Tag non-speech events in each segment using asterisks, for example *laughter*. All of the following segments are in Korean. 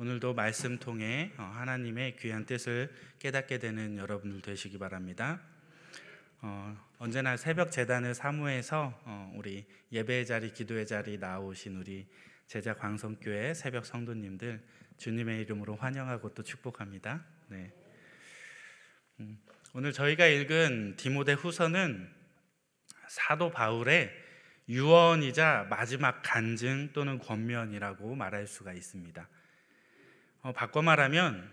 오늘도 말씀 통해 어, 하나님의 귀한 뜻을 깨닫게 되는 여러분들 되시기 바랍니다. 어, 언제나 새벽 재단을 사무해서 어, 우리 예배의 자리, 기도의 자리 나오신 우리 제자 광성교회 새벽 성도님들 주님의 이름으로 환영하고 또 축복합니다. 네. 음, 오늘 저희가 읽은 디모데 후서는 사도 바울의 유언이자 마지막 간증 또는 권면이라고 말할 수가 있습니다. 어, 바꿔 말하면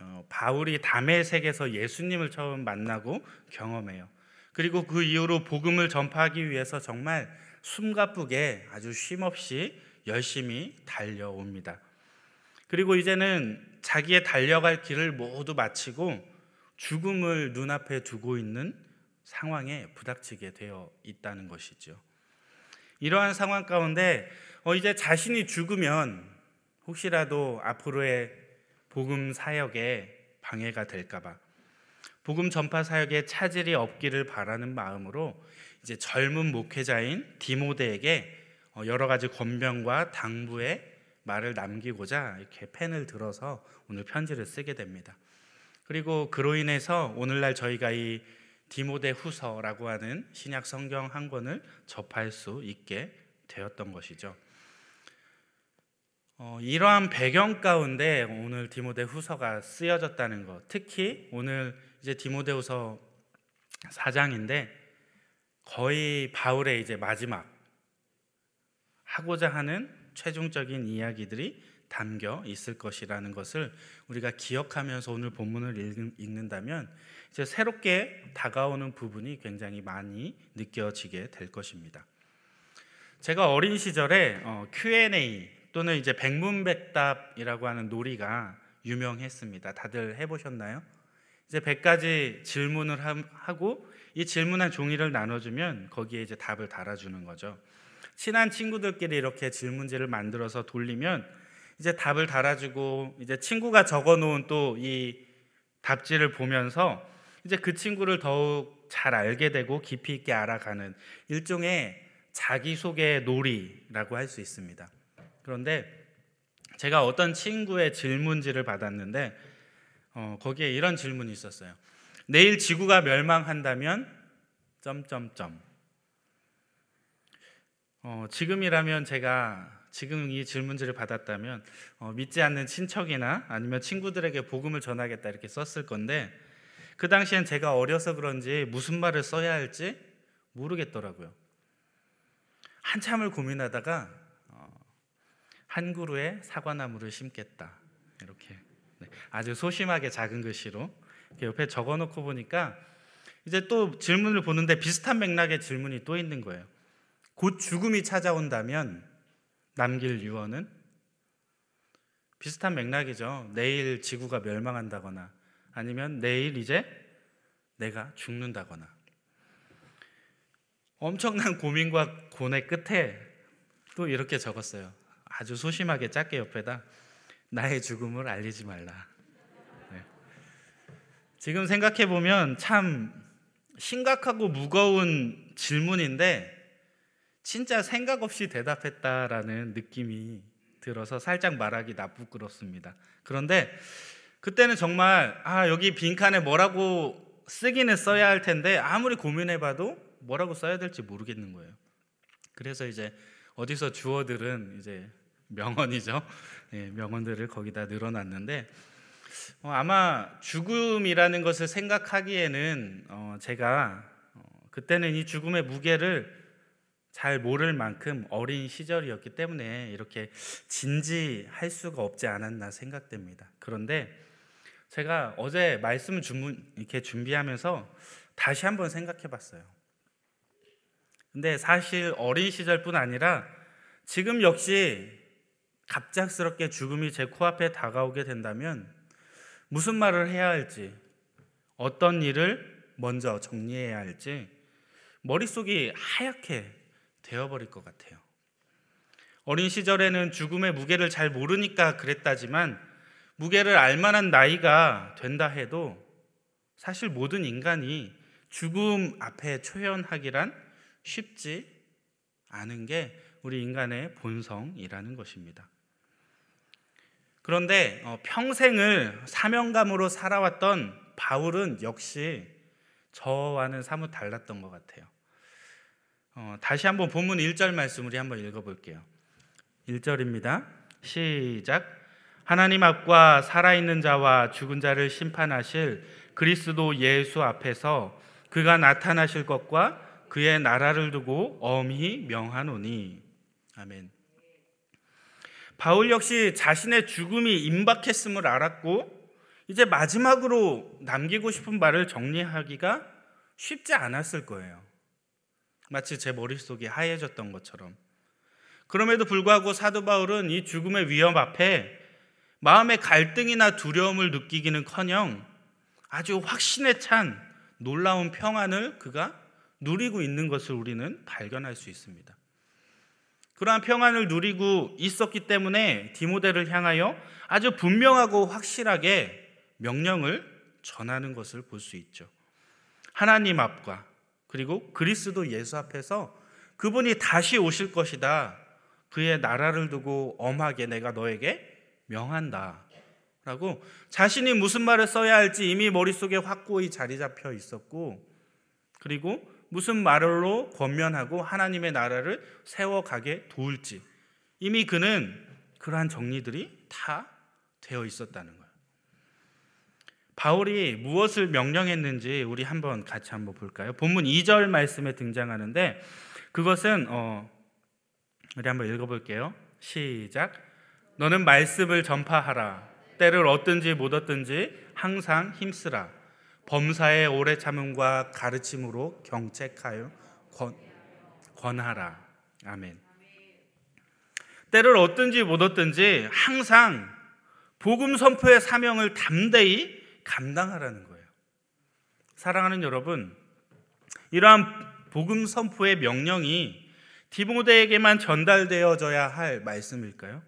어, 바울이 담의 색에서 예수님을 처음 만나고 경험해요. 그리고 그 이후로 복음을 전파하기 위해서 정말 숨가쁘게 아주 쉼없이 열심히 달려옵니다. 그리고 이제는 자기의 달려갈 길을 모두 마치고 죽음을 눈앞에 두고 있는 상황에 부닥치게 되어 있다는 것이죠. 이러한 상황 가운데 어, 이제 자신이 죽으면 혹시라도 앞으로의 복음 사역에 방해가 될까봐 복음 전파 사역에 차질이 없기를 바라는 마음으로 이제 젊은 목회자인 디모데에게 어, 여러 가지 권면과 당부의 말을 남기고자 이렇게 펜을 들어서 오늘 편지를 쓰게 됩니다. 그리고 그로 인해서 오늘날 저희가 이 디모데 후서라고 하는 신약 성경 한 권을 접할 수 있게 되었던 것이죠. 어, 이러한 배경 가운데 오늘 디모데 후서가 쓰여졌다는 것, 특히 오늘 이제 디모데 후서 4장인데 거의 바울의 이제 마지막 하고자 하는 최종적인 이야기들이 담겨 있을 것이라는 것을 우리가 기억하면서 오늘 본문을 읽는다면 이제 새롭게 다가오는 부분이 굉장히 많이 느껴지게 될 것입니다. 제가 어린 시절에 어, Q&A 또는 이제 백문백답이라고 하는 놀이가 유명했습니다. 다들 해보셨나요? 이제 100가지 질문을 하고 이 질문한 종이를 나눠주면 거기에 이제 답을 달아주는 거죠. 친한 친구들끼리 이렇게 질문지를 만들어서 돌리면 이제 답을 달아주고 이제 친구가 적어놓은 또 이 답지를 보면서 이제 그 친구를 더욱 잘 알게 되고 깊이 있게 알아가는 일종의 자기소개 놀이라고 할 수 있습니다. 그런데 제가 어떤 친구의 질문지를 받았는데 어, 거기에 이런 질문이 있었어요. 내일 지구가 멸망한다면 점점점. 어, 지금이라면 제가 지금 이 질문지를 받았다면 어, 믿지 않는 친척이나 아니면 친구들에게 복음을 전하겠다 이렇게 썼을 건데 그 당시엔 제가 어려서 그런지 무슨 말을 써야 할지 모르겠더라고요. 한참을 고민하다가 한 그루에 사과나무를 심겠다. 이렇게 네. 아주 소심하게 작은 글씨로 옆에 적어놓고 보니까 이제 또 질문을 보는데 비슷한 맥락의 질문이 또 있는 거예요. 곧 죽음이 찾아온다면 남길 유언은 비슷한 맥락이죠. 내일 지구가 멸망한다거나 아니면 내일 이제 내가 죽는다거나 엄청난 고민과 고뇌 끝에 또 이렇게 적었어요. 아주 소심하게 짧게 옆에다 나의 죽음을 알리지 말라. 네. 지금 생각해 보면 참 심각하고 무거운 질문인데 진짜 생각 없이 대답했다라는 느낌이 들어서 살짝 말하기 나쁘그렇습니다. 그런데 그때는 정말 아 여기 빈칸에 뭐라고 쓰기는 써야 할 텐데 아무리 고민해봐도 뭐라고 써야 될지 모르겠는 거예요. 그래서 이제 어디서 주어들은 이제 명언이죠. *laughs* 예, 명언들을 거기다 늘어놨는데 어, 아마 죽음이라는 것을 생각하기에는 어, 제가 어, 그때는 이 죽음의 무게를 잘 모를 만큼 어린 시절이었기 때문에 이렇게 진지할 수가 없지 않았나 생각됩니다. 그런데 제가 어제 말씀 준 이렇게 준비하면서 다시 한번 생각해봤어요. 근데 사실 어린 시절뿐 아니라 지금 역시 갑작스럽게 죽음이 제 코앞에 다가오게 된다면 무슨 말을 해야 할지, 어떤 일을 먼저 정리해야 할지 머릿속이 하얗게 되어버릴 것 같아요. 어린 시절에는 죽음의 무게를 잘 모르니까 그랬다지만 무게를 알 만한 나이가 된다 해도 사실 모든 인간이 죽음 앞에 초연하기란 쉽지 않은 게 우리 인간의 본성이라는 것입니다. 그런데 어, 평생을 사명감으로 살아왔던 바울은 역시 저와는 사뭇 달랐던 것 같아요. 어, 다시 한번 본문 1절 말씀 우리 한번 읽어볼게요. 1절입니다. 시작. 하나님 앞과 살아있는 자와 죽은 자를 심판하실 그리스도 예수 앞에서 그가 나타나실 것과 그의 나라를 두고 엄히 명하노니. 아멘. 바울 역시 자신의 죽음이 임박했음을 알았고 이제 마지막으로 남기고 싶은 말을 정리하기가 쉽지 않았을 거예요. 마치 제 머릿속이 하얘졌던 것처럼. 그럼에도 불구하고 사도 바울은 이 죽음의 위험 앞에 마음의 갈등이나 두려움을 느끼기는 커녕 아주 확신에 찬 놀라운 평안을 그가 누리고 있는 것을 우리는 발견할 수 있습니다. 그러한 평안을 누리고 있었기 때문에 디모데를 향하여 아주 분명하고 확실하게 명령을 전하는 것을 볼 수 있죠. 하나님 앞과 그리고 그리스도 예수 앞에서 그분이 다시 오실 것이다. 그의 나라를 두고 엄하게 내가 너에게 명한다. 라고 자신이 무슨 말을 써야 할지 이미 머릿속에 확고히 자리 잡혀 있었고 그리고 무슨 말로 권면하고 하나님의 나라를 세워가게 도울지 이미 그는 그러한 정리들이 다 되어 있었다는 거예요. 바울이 무엇을 명령했는지 우리 한번 같이 한번 볼까요? 본문 2절 말씀에 등장하는데 그것은 어, 우리 한번 읽어볼게요. 시작. 너는 말씀을 전파하라. 때를 얻든지 못 얻든지 항상 힘쓰라. 범사의 오래 참음과 가르침으로 경책하여 권, 권하라. 아멘. 때를 얻든지 못 얻든지 항상 복음 선포의 사명을 담대히 감당하라는 거예요. 사랑하는 여러분, 이러한 복음 선포의 명령이 디모데에게만 전달되어져야 할 말씀일까요?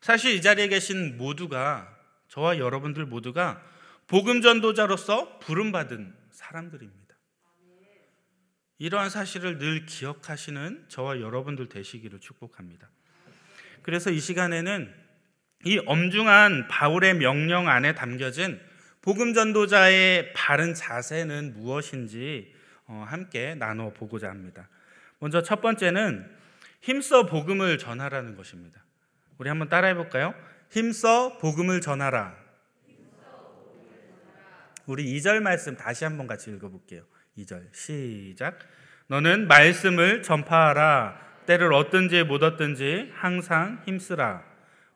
사실 이 자리에 계신 모두가 저와 여러분들 모두가 복음 전도자로서 부름 받은 사람들입니다. 이러한 사실을 늘 기억하시는 저와 여러분들 되시기를 축복합니다. 그래서 이 시간에는 이 엄중한 바울의 명령 안에 담겨진 복음 전도자의 바른 자세는 무엇인지 어, 함께 나누어 보고자 합니다. 먼저 첫 번째는 힘써 복음을 전하라는 것입니다. 우리 한번 따라해 볼까요? 힘써 복음을 전하라. 우리 2절 말씀 다시 한번 같이 읽어볼게요. 2절 시작. 너는 말씀을 전파하라. 때를 얻든지 못 얻든지 항상 힘쓰라.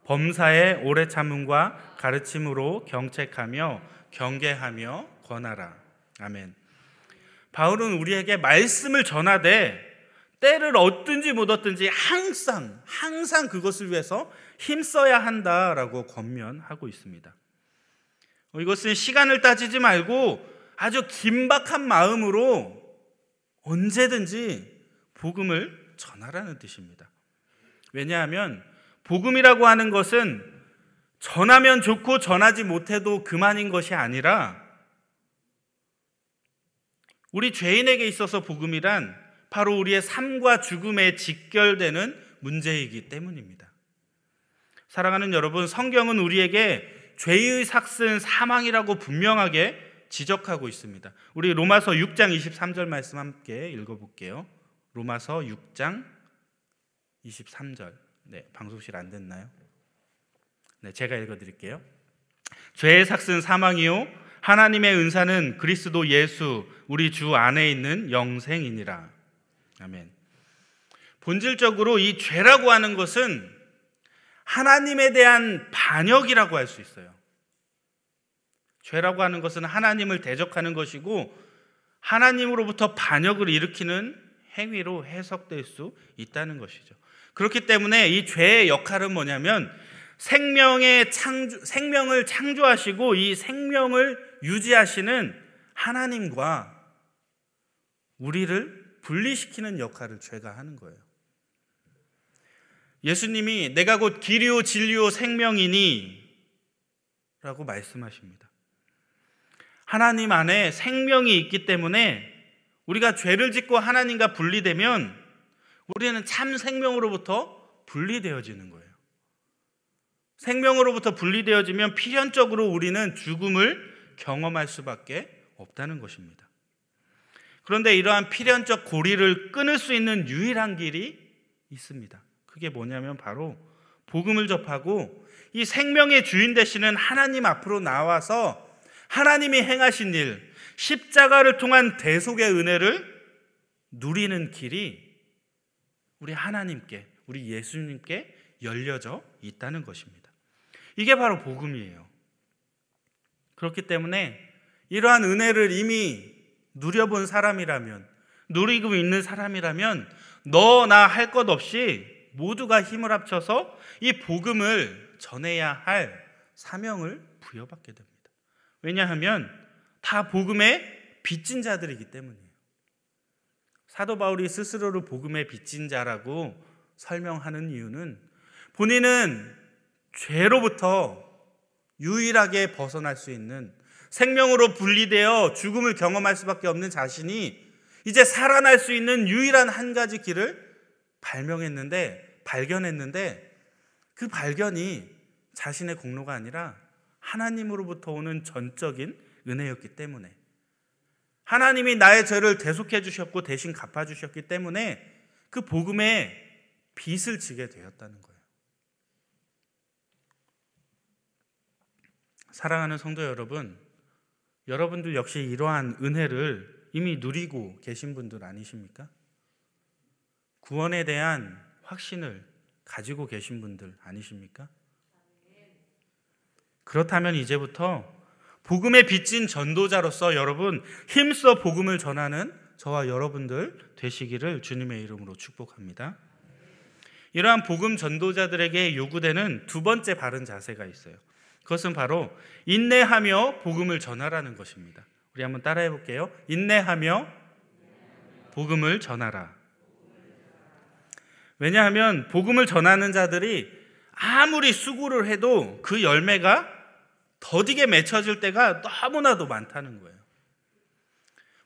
범사의 오래 참음과 가르침으로 경책하며 경계하며 권하라. 아멘. 바울은 우리에게 말씀을 전하되 때를 얻든지 못 얻든지 항상 항상 그것을 위해서 힘써야 한다라고 권면하고 있습니다. 어, 이것은 시간을 따지지 말고 아주 긴박한 마음으로 언제든지 복음을 전하라는 뜻입니다. 왜냐하면 복음이라고 하는 것은 전하면 좋고 전하지 못해도 그만인 것이 아니라 우리 죄인에게 있어서 복음이란 바로 우리의 삶과 죽음에 직결되는 문제이기 때문입니다. 사랑하는 여러분, 성경은 우리에게 죄의 삭은 사망이라고 분명하게 지적하고 있습니다. 우리 로마서 6장 23절 말씀 함께 읽어볼게요. 로마서 6장 23절. 네, 방송실 안 됐나요? 네, 제가 읽어드릴게요. 죄의 삭은 사망이요 하나님의 은사는 그리스도 예수 우리 주 안에 있는 영생이니라. 아멘. 본질적으로 이 죄라고 하는 것은 하나님에 대한 반역이라고 할 수 있어요. 죄라고 하는 것은 하나님을 대적하는 것이고 하나님으로부터 반역을 일으키는 행위로 해석될 수 있다는 것이죠. 그렇기 때문에 이 죄의 역할은 뭐냐면 생명의 창조, 생명을 창조하시고 이 생명을 유지하시는 하나님과 우리를 분리시키는 역할을 죄가 하는 거예요. 예수님이 내가 곧 길이요 진리요 생명이니 라고 말씀하십니다. 하나님 안에 생명이 있기 때문에 우리가 죄를 짓고 하나님과 분리되면 우리는 참 생명으로부터 분리되어지는 거예요. 생명으로부터 분리되어지면 필연적으로 우리는 죽음을 경험할 수밖에 없다는 것입니다. 그런데 이러한 필연적 고리를 끊을 수 있는 유일한 길이 있습니다. 그게 뭐냐면 바로 복음을 접하고 이 생명의 주인 되시는 하나님 앞으로 나와서 하나님이 행하신 일, 십자가를 통한 대속의 은혜를 누리는 길이 우리 하나님께, 우리 예수님께 열려져 있다는 것입니다. 이게 바로 복음이에요. 그렇기 때문에 이러한 은혜를 이미 누려본 사람이라면, 누리고 있는 사람이라면 너나 할 것 없이 모두가 힘을 합쳐서 이 복음을 전해야 할 사명을 부여받게 됩니다. 왜냐하면 다 복음의 빚진 자들이기 때문이에요. 사도 바울이 스스로를 복음의 빚진 자라고 설명하는 이유는 본인은 죄로부터 유일하게 벗어날 수 있는 생명으로 분리되어 죽음을 경험할 수밖에 없는 자신이 이제 살아날 수 있는 유일한 한 가지 길을 발명했는데 발견했는데 그 발견이 자신의 공로가 아니라 하나님으로부터 오는 전적인 은혜였기 때문에 하나님이 나의 죄를 대속해 주셨고 대신 갚아 주셨기 때문에 그 복음에 빚을 지게 되었다는 거예요. 사랑하는 성도 여러분, 여러분들 역시 이러한 은혜를 이미 누리고 계신 분들 아니십니까? 구원에 대한 확신을 가지고 계신 분들 아니십니까? 그렇다면 이제부터 복음에 빚진 전도자로서 여러분 힘써 복음을 전하는 저와 여러분들 되시기를 주님의 이름으로 축복합니다. 이러한 복음 전도자들에게 요구되는 두 번째 바른 자세가 있어요. 그것은 바로 인내하며 복음을 전하라는 것입니다. 우리 한번 따라해 볼게요. 인내하며 복음을 전하라. 왜냐하면 복음을 전하는 자들이 아무리 수고를 해도 그 열매가 더디게 맺혀질 때가 너무나도 많다는 거예요.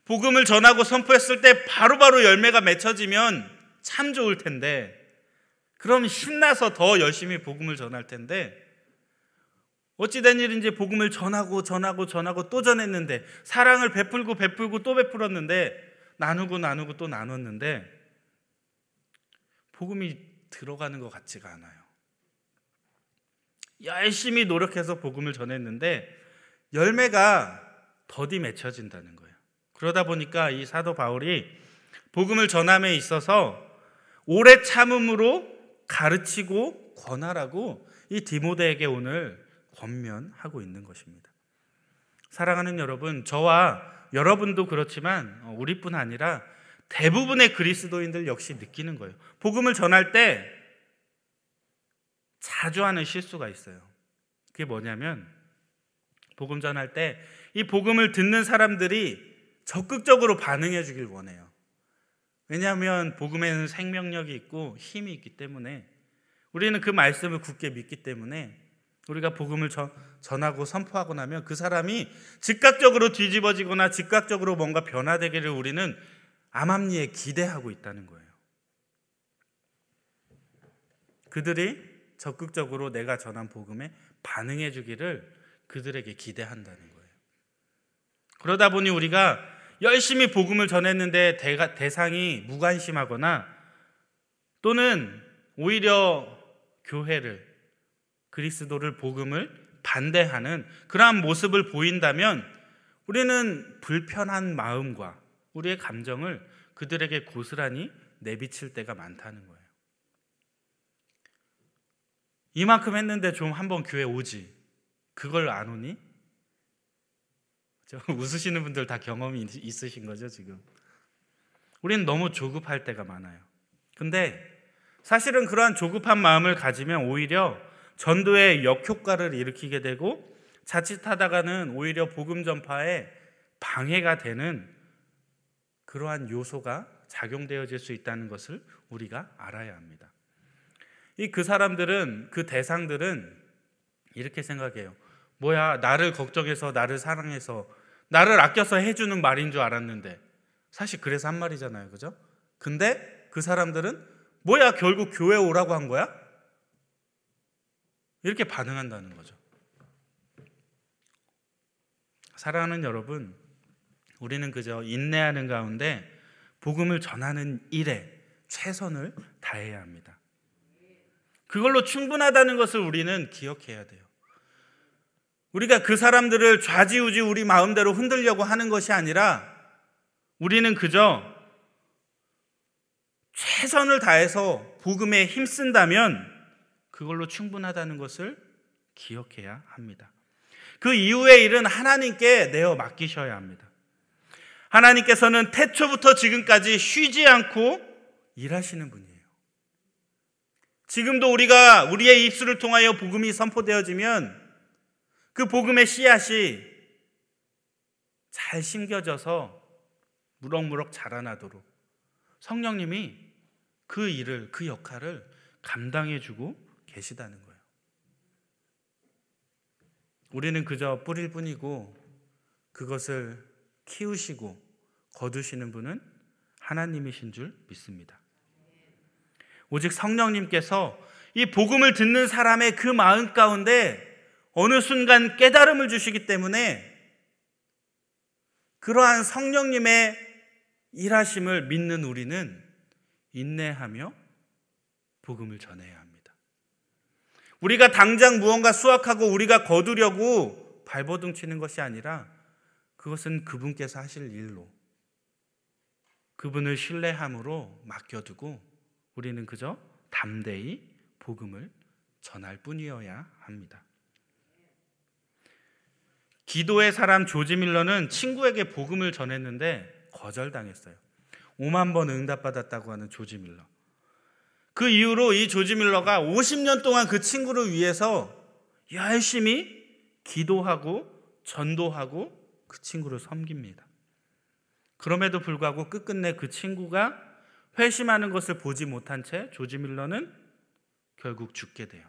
복음을 전하고 선포했을 때 바로바로 바로 열매가 맺혀지면 참 좋을 텐데, 그럼 신나서 더 열심히 복음을 전할 텐데, 어찌된 일인지 복음을 전하고 전하고 전하고 또 전했는데, 사랑을 베풀고 베풀고 또 베풀었는데, 나누고 나누고 또 나눴는데, 복음이 들어가는 것 같지가 않아요. 열심히 노력해서 복음을 전했는데 열매가 더디 맺혀진다는 거예요. 그러다 보니까 이 사도 바울이 복음을 전함에 있어서 오래 참음으로 가르치고 권하라고 이 디모데에게 오늘 권면하고 있는 것입니다. 사랑하는 여러분, 저와 여러분도 그렇지만 어, 우리뿐 아니라 대부분의 그리스도인들 역시 느끼는 거예요. 복음을 전할 때 자주 하는 실수가 있어요. 그게 뭐냐면 복음 전할 때 이 복음을 듣는 사람들이 적극적으로 반응해 주길 원해요. 왜냐하면 복음에는 생명력이 있고 힘이 있기 때문에 우리는 그 말씀을 굳게 믿기 때문에 우리가 복음을 전하고 선포하고 나면 그 사람이 즉각적으로 뒤집어지거나 즉각적으로 뭔가 변화되기를 우리는 암암리에 기대하고 있다는 거예요. 그들이 적극적으로 내가 전한 복음에 반응해 주기를 그들에게 기대한다는 거예요. 그러다 보니 우리가 열심히 복음을 전했는데 대가, 대상이 무관심하거나 또는 오히려 교회를 그리스도를 복음을 반대하는 그러한 모습을 보인다면 우리는 불편한 마음과 우리의 감정을 그들에게 고스란히 내비칠 때가 많다는 거예요. 이만큼 했는데 좀 한번 교회 오지. 그걸 안 오니? *laughs* 웃으시는 분들 다 경험이 있으신 거죠, 지금. 우리는 너무 조급할 때가 많아요. 근데 사실은 그러한 조급한 마음을 가지면 오히려 전도의 역효과를 일으키게 되고 자칫하다가는 오히려 복음 전파에 방해가 되는 그러한 요소가 작용되어질 수 있다는 것을 우리가 알아야 합니다. 이 그 사람들은 그 대상들은 이렇게 생각해요. 뭐야 나를 걱정해서 나를 사랑해서 나를 아껴서 해주는 말인 줄 알았는데 사실 그래서 한 말이잖아요, 그죠? 근데 그 사람들은 뭐야 결국 교회 오라고 한 거야? 이렇게 반응한다는 거죠. 사랑하는 여러분, 우리는 그저 인내하는 가운데 복음을 전하는 일에 최선을 다해야 합니다. 그걸로 충분하다는 것을 우리는 기억해야 돼요. 우리가 그 사람들을 좌지우지 우리 마음대로 흔들려고 하는 것이 아니라 우리는 그저 최선을 다해서 복음에 힘쓴다면 그걸로 충분하다는 것을 기억해야 합니다. 그 이후의 일은 하나님께 내어 맡기셔야 합니다. 하나님께서는 태초부터 지금까지 쉬지 않고 일하시는 분이에요. 지금도 우리가 우리의 입술을 통하여 복음이 선포되어지면 그 복음의 씨앗이 잘 심겨져서 무럭무럭 자라나도록 성령님이 그 일을, 그 역할을 감당해주고 계시다는 거예요. 우리는 그저 뿌릴 뿐이고 그것을 키우시고 거두시는 분은 하나님이신 줄 믿습니다. 오직 성령님께서 이 복음을 듣는 사람의 그 마음 가운데 어느 순간 깨달음을 주시기 때문에 그러한 성령님의 일하심을 믿는 우리는 인내하며 복음을 전해야 합니다. 우리가 당장 무언가 수확하고 우리가 거두려고 발버둥 치는 것이 아니라 그것은 그분께서 하실 일로 그분을 신뢰함으로 맡겨두고 우리는 그저 담대히 복음을 전할 뿐이어야 합니다. 기도의 사람 조지 밀러는 친구에게 복음을 전했는데 거절당했어요. 5만 번 응답받았다고 하는 조지 밀러. 그 이후로 이 조지 밀러가 50년 동안 그 친구를 위해서 열심히 기도하고 전도하고 그 친구를 섬깁니다. 그럼에도 불구하고 끝끝내 그 친구가 회심하는 것을 보지 못한 채 조지 밀러는 결국 죽게 돼요.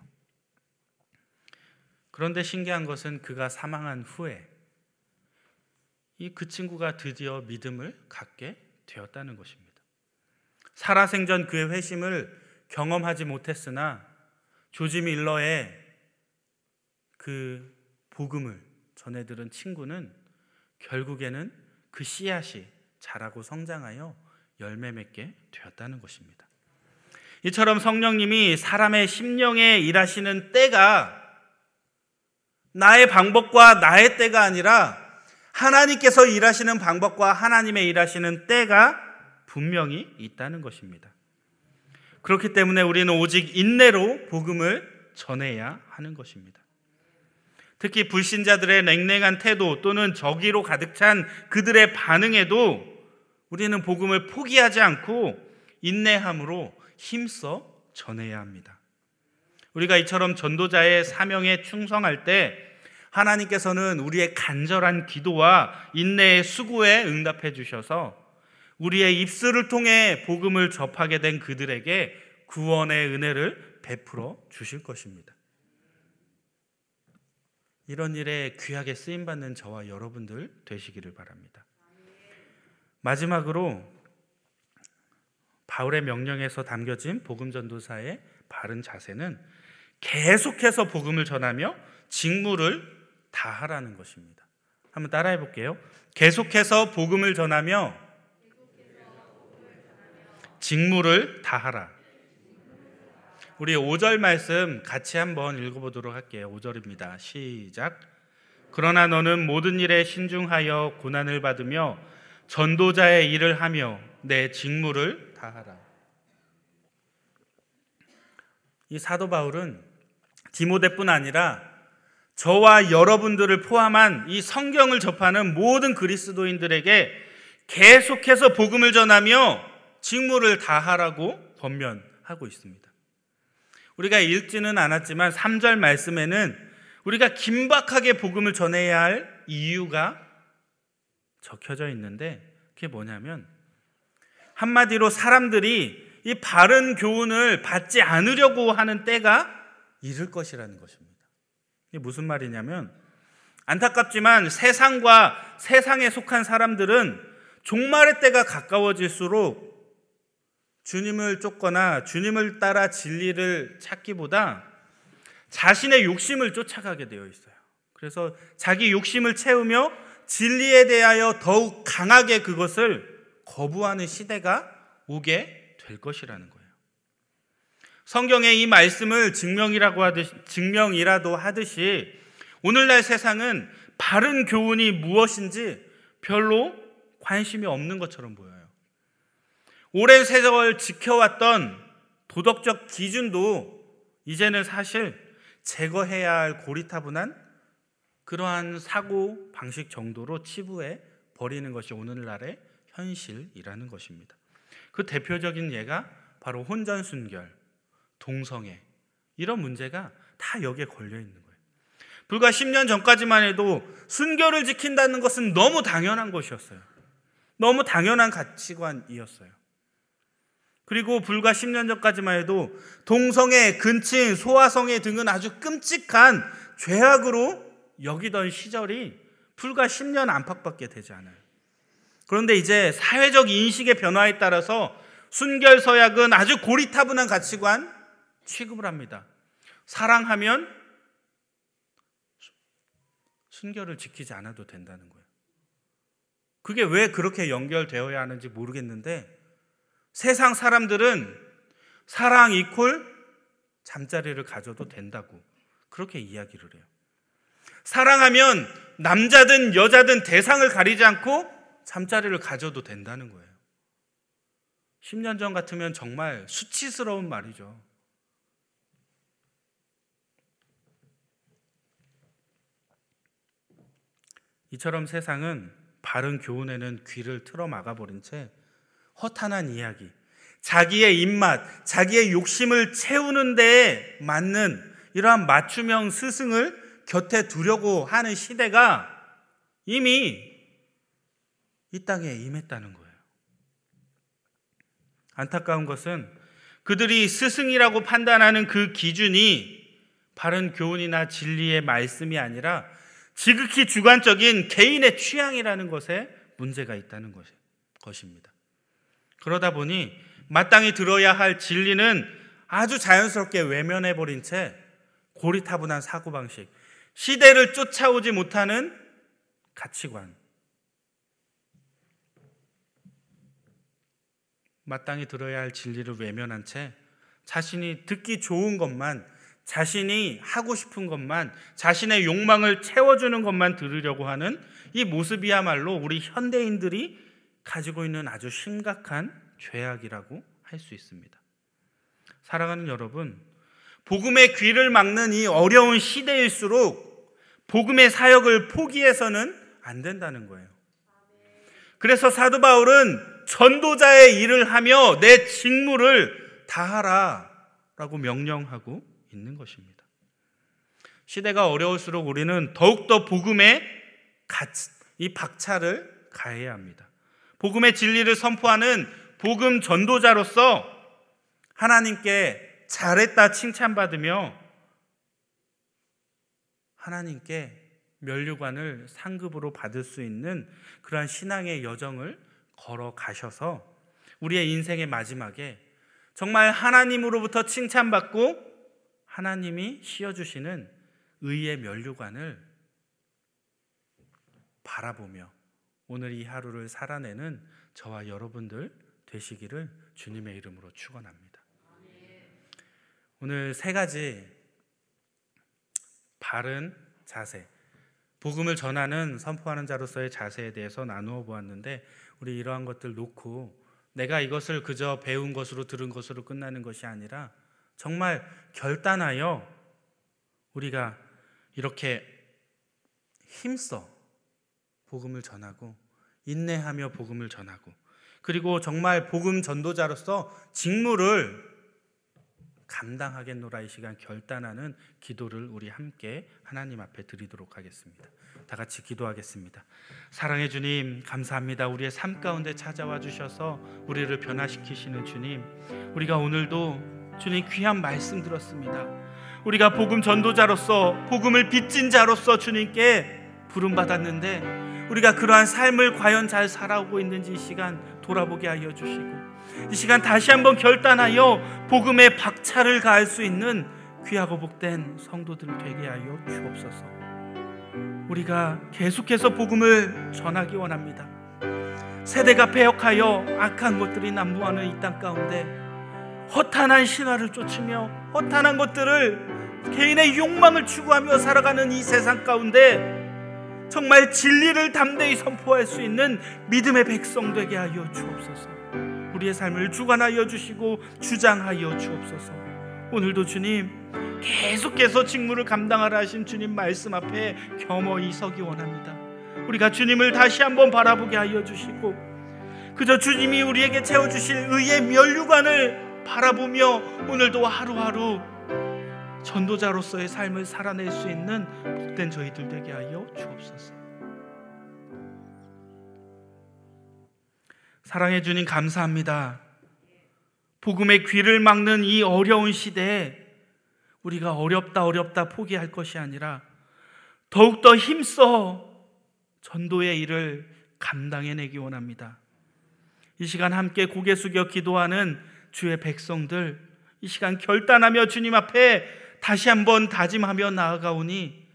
그런데 신기한 것은 그가 사망한 후에 이 그 친구가 드디어 믿음을 갖게 되었다는 것입니다. 살아생전 그의 회심을 경험하지 못했으나 조지 밀러의 그 복음을 전해들은 친구는 결국에는 그 씨앗이 자라고 성장하여 열매 맺게 되었다는 것입니다. 이처럼 성령님이 사람의 심령에 일하시는 때가 나의 방법과 나의 때가 아니라 하나님께서 일하시는 방법과 하나님의 일하시는 때가 분명히 있다는 것입니다. 그렇기 때문에 우리는 오직 인내로 복음을 전해야 하는 것입니다. 특히 불신자들의 냉랭한 태도 또는 적의로 가득 찬 그들의 반응에도 우리는 복음을 포기하지 않고 인내함으로 힘써 전해야 합니다. 우리가 이처럼 전도자의 사명에 충성할 때 하나님께서는 우리의 간절한 기도와 인내의 수고에 응답해 주셔서 우리의 입술을 통해 복음을 접하게 된 그들에게 구원의 은혜를 베풀어 주실 것입니다. 이런 일에 귀하게 쓰임 받는 저와 여러분들 되시기를 바랍니다. 마지막으로 바울의 명령에서 담겨진 복음 전도사의 바른 자세는 계속해서 복음을 전하며 직무를 다하라는 것입니다. 한번 따라해 볼게요. 계속해서 복음을 전하며 직무를 다하라. 우리 5절 말씀 같이 한번 읽어보도록 할게요. 5절입니다. 시작. 그러나 너는 모든 일에 신중하여 고난을 받으며 전도자의 일을 하며 내 직무를 다하라. 이 사도 바울은 디모데뿐 아니라 저와 여러분들을 포함한 이 성경을 접하는 모든 그리스도인들에게 계속해서 복음을 전하며 직무를 다하라고 권면하고 있습니다. 우리가 읽지는 않았지만 3절 말씀에는 우리가 긴박하게 복음을 전해야 할 이유가 적혀져 있는데 그게 뭐냐면 한마디로 사람들이 이 바른 교훈을 받지 않으려고 하는 때가 이를 것이라는 것입니다. 이게 무슨 말이냐면 안타깝지만 세상과 세상에 속한 사람들은 종말의 때가 가까워질수록 주님을 쫓거나 주님을 따라 진리를 찾기보다 자신의 욕심을 쫓아가게 되어 있어요. 그래서 자기 욕심을 채우며 진리에 대하여 더욱 강하게 그것을 거부하는 시대가 오게 될 것이라는 거예요. 성경의 이 말씀을 증명이라고 하듯 증명이라도 하듯이 오늘날 세상은 바른 교훈이 무엇인지 별로 관심이 없는 것처럼 보여요. 오랜 세월 지켜왔던 도덕적 기준도 이제는 사실 제거해야 할 고리타분한 그러한 사고 방식 정도로 치부해 버리는 것이 오늘날의 현실이라는 것입니다. 그 대표적인 예가 바로 혼전순결, 동성애 이런 문제가 다 여기에 걸려 있는 거예요. 불과 10년 전까지만 해도 순결을 지킨다는 것은 너무 당연한 것이었어요. 너무 당연한 가치관이었어요. 그리고 불과 10년 전까지만 해도 동성애, 근친, 소아성애 등은 아주 끔찍한 죄악으로 여기던 시절이 불과 10년 안팎밖에 되지 않아요. 그런데 이제 사회적 인식의 변화에 따라서 순결 서약은 아주 고리타분한 가치관 취급을 합니다. 사랑하면 순결을 지키지 않아도 된다는 거예요. 그게 왜 그렇게 연결되어야 하는지 모르겠는데 세상 사람들은 사랑 이콜 잠자리를 가져도 된다고 그렇게 이야기를 해요. 사랑하면 남자든 여자든 대상을 가리지 않고 잠자리를 가져도 된다는 거예요. 10년 전 같으면 정말 수치스러운 말이죠. 이처럼 세상은 바른 교훈에는 귀를 틀어 막아버린 채 허탄한 이야기, 자기의 입맛, 자기의 욕심을 채우는 데에 맞는 이러한 맞춤형 스승을 곁에 두려고 하는 시대가 이미 이 땅에 임했다는 거예요. 안타까운 것은 그들이 스승이라고 판단하는 그 기준이 바른 교훈이나 진리의 말씀이 아니라 지극히 주관적인 개인의 취향이라는 것에 문제가 있다는 것입니다. 그러다 보니 마땅히 들어야 할 진리는 아주 자연스럽게 외면해버린 채 고리타분한 사고방식, 시대를 쫓아오지 못하는 가치관. 마땅히 들어야 할 진리를 외면한 채 자신이 듣기 좋은 것만, 자신이 하고 싶은 것만, 자신의 욕망을 채워주는 것만 들으려고 하는 이 모습이야말로 우리 현대인들이 가지고 있는 아주 심각한 죄악이라고 할 수 있습니다. 사랑하는 여러분, 복음의 귀를 막는 이 어려운 시대일수록 복음의 사역을 포기해서는 안 된다는 거예요. 그래서 사도 바울은 전도자의 일을 하며 내 직무를 다하라 라고 명령하고 있는 것입니다. 시대가 어려울수록 우리는 더욱더 복음에 가치, 이 박차를 가해야 합니다. 복음의 진리를 선포하는 복음 전도자로서 하나님께 잘했다 칭찬받으며 하나님께 면류관을 상급으로 받을 수 있는 그러한 신앙의 여정을 걸어가셔서 우리의 인생의 마지막에 정말 하나님으로부터 칭찬받고 하나님이 씌워주시는 의의 면류관을 바라보며 오늘 이 하루를 살아내는 저와 여러분들 되시기를 주님의 이름으로 축원합니다. 오늘 세 가지 바른 자세, 복음을 전하는 선포하는 자로서의 자세에 대해서 나누어 보았는데 우리 이러한 것들 놓고 내가 이것을 그저 배운 것으로 들은 것으로 끝나는 것이 아니라 정말 결단하여 우리가 이렇게 힘써 복음을 전하고 인내하며 복음을 전하고 그리고 정말 복음 전도자로서 직무를 감당하겠노라 이 시간 결단하는 기도를 우리 함께 하나님 앞에 드리도록 하겠습니다. 다 같이 기도하겠습니다. 사랑해 주님, 감사합니다. 우리의 삶 가운데 찾아와 주셔서 우리를 변화시키시는 주님, 우리가 오늘도 주님 귀한 말씀 들었습니다. 우리가 복음 전도자로서 복음을 빚진 자로서 주님께 부름 받았는데 우리가 그러한 삶을 과연 잘 살아오고 있는지 이 시간 돌아보게 하여 주시고 이 시간 다시 한번 결단하여 복음의 박차를 가할 수 있는 귀하고 복된 성도들 되게 하여 주옵소서. 우리가 계속해서 복음을 전하기 원합니다. 세대가 배역하여 악한 것들이 난무하는 이 땅 가운데 허탄한 신화를 쫓으며 허탄한 것들을 개인의 욕망을 추구하며 살아가는 이 세상 가운데 정말 진리를 담대히 선포할 수 있는 믿음의 백성 되게 하여 주옵소서. 우리의 삶을 주관하여 주시고 주장하여 주옵소서. 오늘도 주님 계속해서 직무를 감당하라 하신 주님 말씀 앞에 겸허히 서기 원합니다. 우리가 주님을 다시 한번 바라보게 하여 주시고 그저 주님이 우리에게 채워 주실 의의 면류관을 바라보며 오늘도 하루하루 전도자로서의 삶을 살아낼 수 있는 복된 저희들 되게 하여 주옵소서. 사랑해 주님 감사합니다. 복음의 귀를 막는 이 어려운 시대에 우리가 어렵다 어렵다 포기할 것이 아니라 더욱더 힘써 전도의 일을 감당해내기 원합니다. 이 시간 함께 고개 숙여 기도하는 주의 백성들 이 시간 결단하며 주님 앞에 다시 한번 다짐하며 나아가오니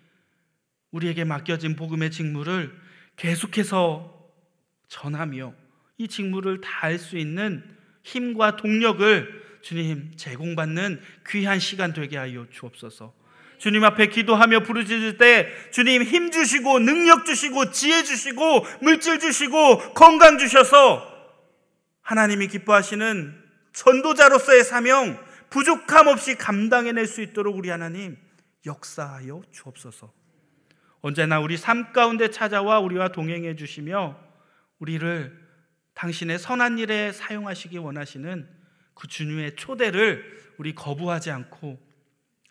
우리에게 맡겨진 복음의 직무를 계속해서 전하며 이 직무를 다할 수 있는 힘과 동력을 주님 제공받는 귀한 시간 되게 하여 주옵소서. 주님 앞에 기도하며 부르짖을 때 주님 힘 주시고 능력 주시고 지혜 주시고 물질 주시고 건강 주셔서 하나님이 기뻐하시는 전도자로서의 사명 부족함 없이 감당해낼 수 있도록 우리 하나님 역사하여 주옵소서. 언제나 우리 삶 가운데 찾아와 우리와 동행해 주시며 우리를 당신의 선한 일에 사용하시기 원하시는 그 주님의 초대를 우리 거부하지 않고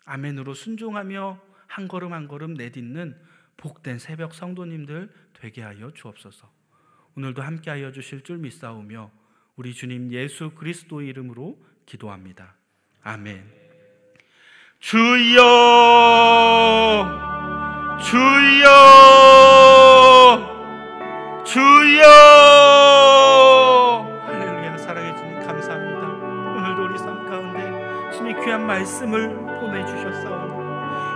아멘으로 순종하며 한 걸음 한 걸음 내딛는 복된 새벽 성도님들 되게 하여 주옵소서. 오늘도 함께 하여 주실 줄 믿사오며 우리 주님 예수 그리스도 이름으로 기도합니다. 아멘. 주여, 주여, 주여. 할렐루야, 사랑해 주님 감사합니다. 오늘도 우리 삶 가운데 주님 귀한 말씀을 보내주셨사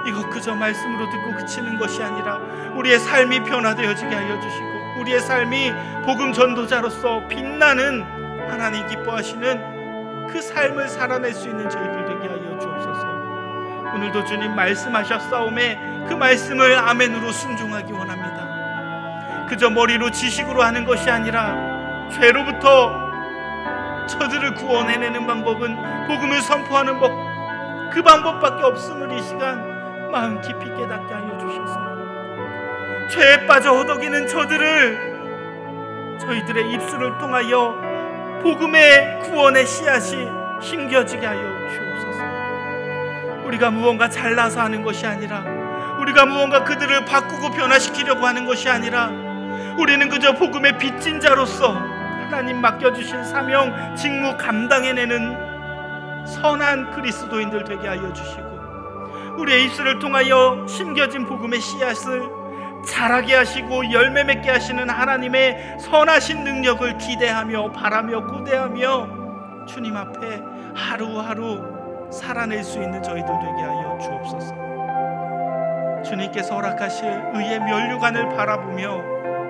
이거 그저 말씀으로 듣고 그치는 것이 아니라 우리의 삶이 변화되어지게 하여 주시고 우리의 삶이 복음 전도자로서 빛나는 하나님 기뻐하시는 그 삶을 살아낼 수 있는 저희들 되게 하여 주옵소서. 오늘도 주님 말씀하셨사오매 그 말씀을 아멘으로 순종하기 원합니다. 그저 머리로 지식으로 하는 것이 아니라 죄로부터 저들을 구원해내는 방법은 복음을 선포하는 법, 그 방법밖에 없음을 이 시간 마음 깊이 깨닫게 하여 주셔서 죄에 빠져 허덕이는 저들을 저희들의 입술을 통하여 복음의 구원의 씨앗이 심겨지게 하여 주옵소서. 우리가 무언가 잘나서 하는 것이 아니라 우리가 무언가 그들을 바꾸고 변화시키려고 하는 것이 아니라 우리는 그저 복음의 빚진 자로서 하나님 맡겨주신 사명, 직무 감당해내는 선한 그리스도인들 되게 하여 주시고 우리의 입술을 통하여 심겨진 복음의 씨앗을 자라게 하시고 열매 맺게 하시는 하나님의 선하신 능력을 기대하며 바라며 고대하며 주님 앞에 하루하루 살아낼 수 있는 저희들 되게 하여 주옵소서. 주님께서 허락하실 의의 면류관을 바라보며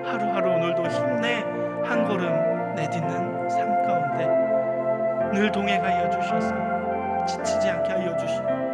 하루하루 오늘도 힘내 한 걸음 내딛는 삶 가운데 늘 동행하여 주셔서 지치지 않게 하여 주시고